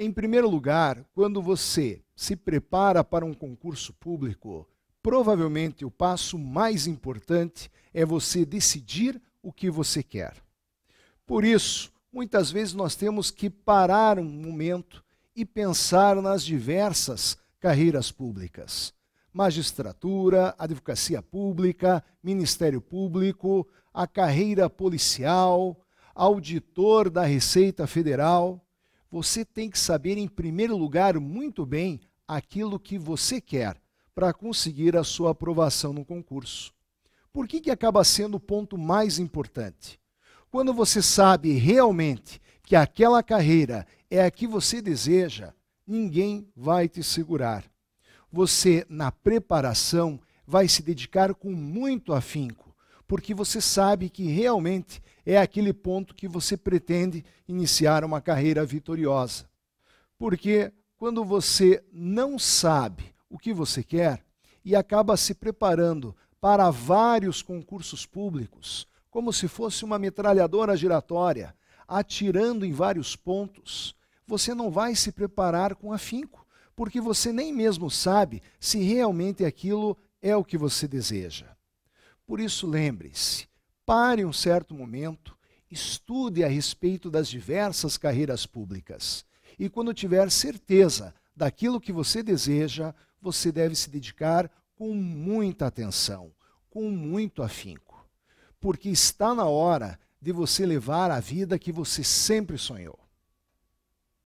Em primeiro lugar, quando você se prepara para um concurso público, provavelmente o passo mais importante é você decidir o que você quer. Por isso, muitas vezes nós temos que parar um momento e pensar nas diversas carreiras públicas. Magistratura, advocacia pública, Ministério Público, a carreira policial, auditor da Receita Federal você tem que saber, em primeiro lugar, muito bem aquilo que você quer para conseguir a sua aprovação no concurso. Por que, que acaba sendo o ponto mais importante? Quando você sabe realmente que aquela carreira é a que você deseja, ninguém vai te segurar. Você, na preparação, vai se dedicar com muito afinco porque você sabe que realmente é aquele ponto que você pretende iniciar uma carreira vitoriosa. Porque quando você não sabe o que você quer e acaba se preparando para vários concursos públicos, como se fosse uma metralhadora giratória, atirando em vários pontos, você não vai se preparar com afinco, porque você nem mesmo sabe se realmente aquilo é o que você deseja. Por isso, lembre-se: pare um certo momento, estude a respeito das diversas carreiras públicas. E quando tiver certeza daquilo que você deseja, você deve se dedicar com muita atenção, com muito afinco, porque está na hora de você levar a vida que você sempre sonhou.